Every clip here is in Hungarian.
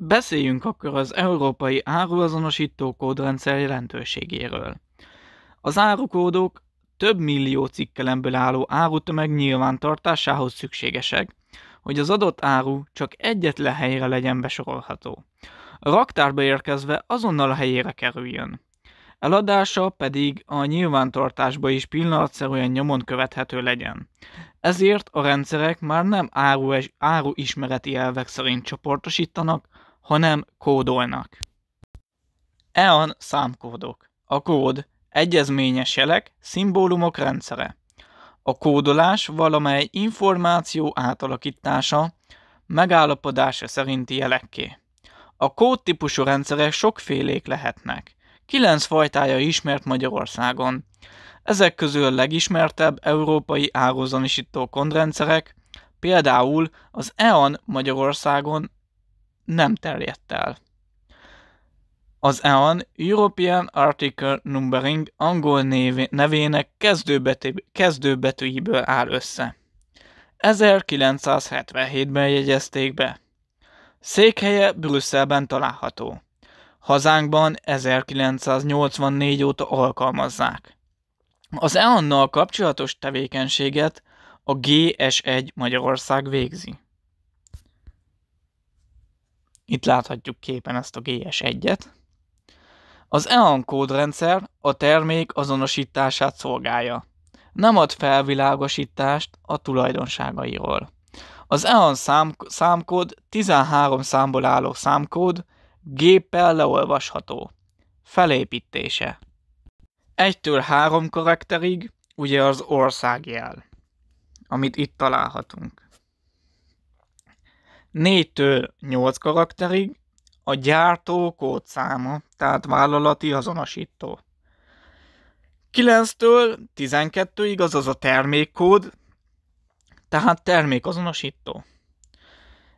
Beszéljünk akkor az európai áruazonosító kódrendszer jelentőségéről. Az árukódok több millió cikkelemből álló árutömeg nyilvántartásához szükségesek, hogy az adott áru csak egyetlen helyre legyen besorolható. A raktárba érkezve azonnal a helyére kerüljön. Eladása pedig a nyilvántartásba is pillanatszerűen nyomon követhető legyen. Ezért a rendszerek már nem áru, áru ismereti elvek szerint csoportosítanak, hanem kódolnak. EAN számkódok. A kód egyezményes jelek, szimbólumok rendszere. A kódolás valamely információ átalakítása, megállapodása szerinti jelekké. A kódtípusú rendszerek sokfélék lehetnek. Kilenc fajtája ismert Magyarországon. Ezek közül a legismertebb európai ározonosító kondrendszerek, például az EAN Magyarországon nem terjedt el. Az EAN European Article Numbering angol nevének kezdőbetű, kezdőbetűiből áll össze. 1977-ben jegyezték be. Székhelye Brüsszelben található. Hazánkban 1984 óta alkalmazzák. Az EAN-nal kapcsolatos tevékenységet a GS1 Magyarország végzi. Itt láthatjuk képen ezt a GS1-et. Az EAN kódrendszer a termék azonosítását szolgálja. Nem ad felvilágosítást a tulajdonságairól. Az EAN szám, számkód 13 számból álló számkód, géppel leolvasható. Felépítése 1-től 3 karakterig ugye az országjel, amit itt találhatunk. 4-től 8 karakterig a gyártó kódszáma, tehát vállalati azonosító. 9-től 12-ig az a termékkód, tehát termékazonosító.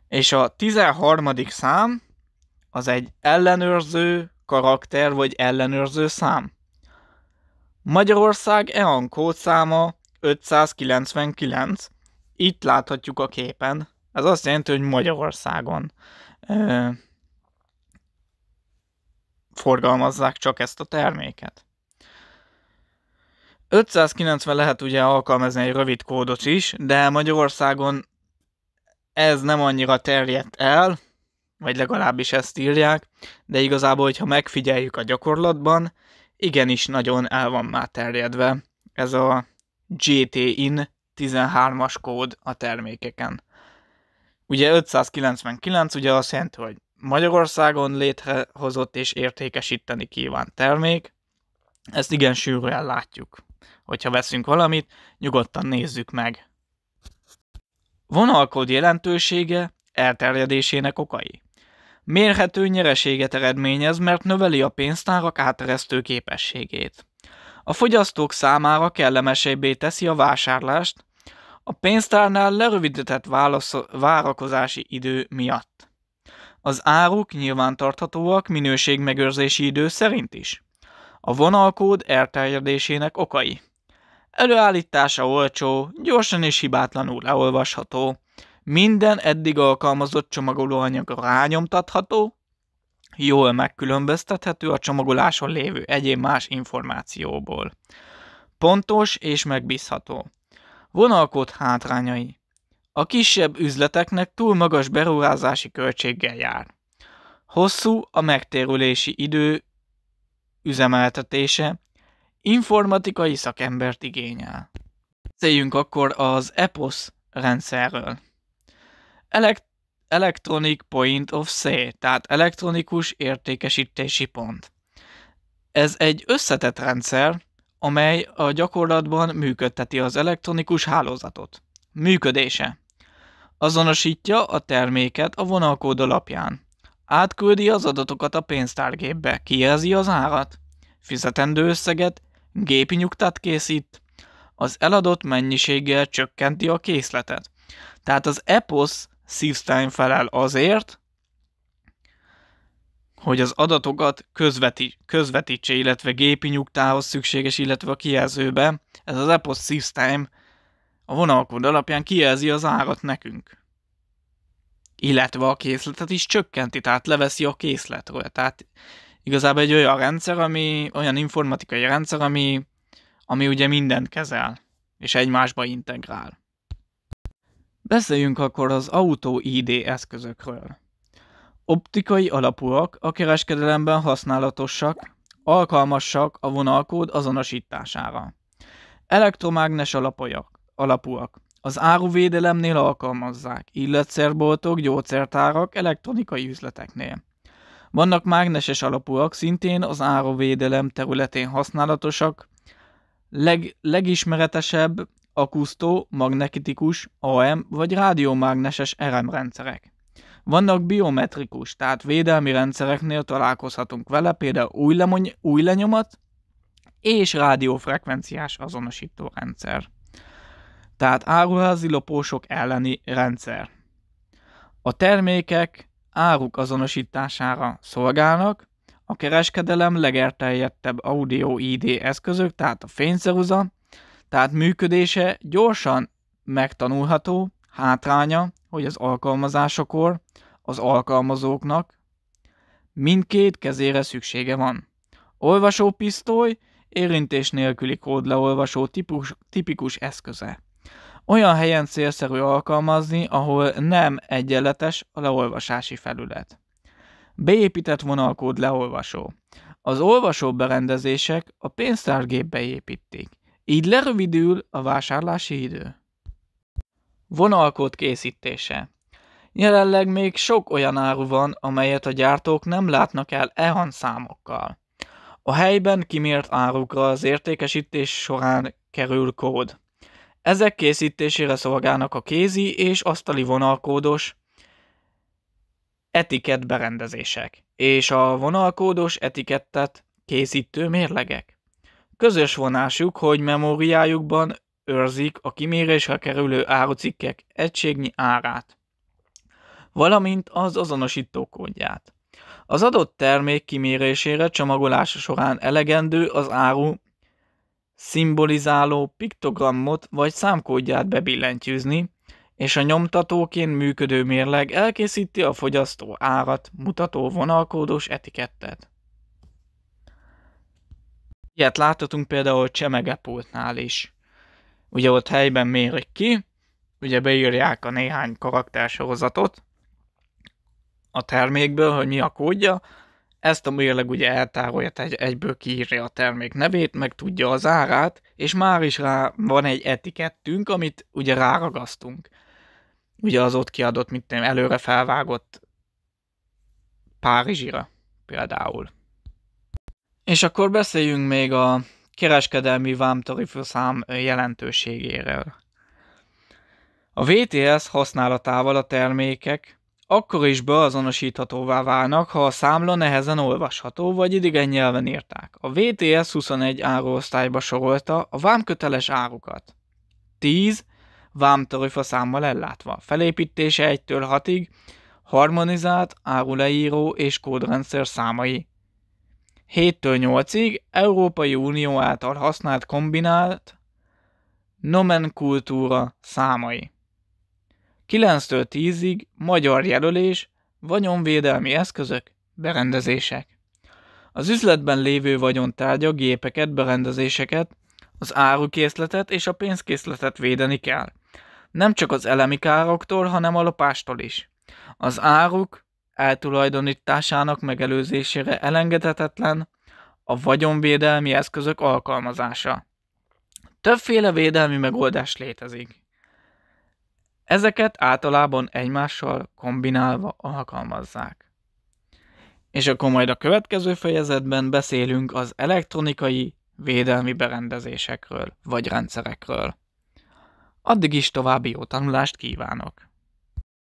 És a 13. szám az egy ellenőrző karakter vagy ellenőrző szám. Magyarország EAN kódszáma 599, itt láthatjuk a képen. Ez azt jelenti, hogy Magyarországon ö, forgalmazzák csak ezt a terméket. 590 lehet ugye alkalmazni egy rövid kódot is, de Magyarországon ez nem annyira terjedt el, vagy legalábbis ezt írják, de igazából, hogyha megfigyeljük a gyakorlatban, igenis nagyon el van már terjedve ez a GT-in 13-as kód a termékeken. Ugye 599 ugye azt jelenti, hogy Magyarországon létrehozott és értékesíteni kíván termék. Ezt igen sűrűen látjuk. Hogyha veszünk valamit, nyugodtan nézzük meg. Vonalkód jelentősége elterjedésének okai. Mérhető nyereséget eredményez, mert növeli a pénztárak áteresztő képességét. A fogyasztók számára kellemesebbé teszi a vásárlást, a pénztárnál lerövidített válasz- várakozási idő miatt. Az áruk nyilvántarthatóak minőségmegőrzési idő szerint is. A vonalkód elterjedésének okai. Előállítása olcsó, gyorsan és hibátlanul leolvasható. Minden eddig alkalmazott csomagolóanyag rányomtatható, jól megkülönböztethető a csomagoláson lévő egyéb más információból. Pontos és megbízható. Vonalkot hátrányai. A kisebb üzleteknek túl magas beruházási költséggel jár. Hosszú a megtérülési idő üzemeltetése, informatikai szakembert igényel. Beszéljünk akkor az EPOS rendszerről. Elekt Electronic Point of Sale, tehát elektronikus értékesítési pont. Ez egy összetett rendszer, amely a gyakorlatban működteti az elektronikus hálózatot. Működése. Azonosítja a terméket a vonalkód alapján. Átküldi az adatokat a pénztárgépbe, kijelzi az árat, fizetendő összeget, gépi nyugtát készít, az eladott mennyiséggel csökkenti a készletet. Tehát az EPOS szívsztán felel azért, hogy az adatokat közveti, közvetítse, illetve gépi nyugtához szükséges, illetve a kijelzőbe. Ez az Apple System a vonalkód alapján kijelzi az árat nekünk. Illetve a készletet is csökkenti, tehát leveszi a készletről. Tehát igazából egy olyan rendszer, ami, olyan informatikai rendszer, ami, ami ugye mindent kezel, és egymásba integrál. Beszéljünk akkor az Auto ID eszközökről. Optikai alapúak, a kereskedelemben használatosak, alkalmasak a vonalkód azonosítására. Elektromágnes alapúak, alapúak. Az áruvédelemnél alkalmazzák, illetszerboltok, gyógyszertárak, elektronikai üzleteknél. Vannak mágneses alapúak, szintén az áruvédelem területén használatosak. Leg, legismeretesebb akusztó, magnetikus, AM vagy rádiómágneses RM rendszerek. Vannak biometrikus, tehát védelmi rendszereknél találkozhatunk vele, például új, lemony, új lenyomat és rádiófrekvenciás azonosító rendszer. Tehát áruházi lopósok elleni rendszer. A termékek áruk azonosítására szolgálnak, a kereskedelem legerterjedtebb audio ID eszközök, tehát a fényszeruza, tehát működése gyorsan megtanulható, hátránya, hogy az alkalmazásakor az alkalmazóknak mindkét kezére szüksége van. Olvasó pisztoly, érintés nélküli kódleolvasó típus, tipikus eszköze. Olyan helyen célszerű alkalmazni, ahol nem egyenletes a leolvasási felület. Beépített vonalkód leolvasó. Az olvasó berendezések a pénztárgépbe építik, így lerövidül a vásárlási idő. Vonalkód készítése Jelenleg még sok olyan áru van, amelyet a gyártók nem látnak el EHAN számokkal. A helyben kimért árukra az értékesítés során kerül kód. Ezek készítésére szolgálnak a kézi és asztali vonalkódos etikett berendezések, és a vonalkódos etikettet készítő mérlegek. Közös vonásuk, hogy memóriájukban őrzik a kimérésre kerülő árucikkek egységnyi árát, valamint az azonosító kódját. Az adott termék kimérésére csomagolása során elegendő az áru szimbolizáló piktogramot vagy számkódját bebillentyűzni, és a nyomtatóként működő mérleg elkészíti a fogyasztó árat mutató vonalkódos etikettet. Ilyet láthatunk például csemegepultnál is ugye ott helyben mérik ki, ugye beírják a néhány karaktersorozatot a termékből, hogy mi a kódja, ezt a mérleg ugye eltárolja, egy, egyből kiírja a termék nevét, meg tudja az árát, és már is rá van egy etikettünk, amit ugye ráragasztunk. Ugye az ott kiadott, mint én előre felvágott Párizsira például. És akkor beszéljünk még a kereskedelmi vámtarifaszám jelentőségéről. A VTS használatával a termékek akkor is beazonosíthatóvá válnak, ha a számla nehezen olvasható vagy idegen nyelven írták. A VTS 21 áruosztályba sorolta a vámköteles árukat. 10 vámtarifa számmal ellátva, felépítése 1-től 6-ig, harmonizált áruleíró és kódrendszer számai 7-től 8-ig Európai Unió által használt kombinált nomenkultúra számai. 9-től 10-ig magyar jelölés, vagyonvédelmi eszközök, berendezések. Az üzletben lévő vagyontárgya, gépeket, berendezéseket, az árukészletet és a pénzkészletet védeni kell. Nem csak az elemi károktól, hanem a lopástól is. Az áruk, eltulajdonításának megelőzésére elengedhetetlen a vagyonvédelmi eszközök alkalmazása. Többféle védelmi megoldás létezik. Ezeket általában egymással kombinálva alkalmazzák. És akkor majd a következő fejezetben beszélünk az elektronikai védelmi berendezésekről vagy rendszerekről. Addig is további jó tanulást kívánok!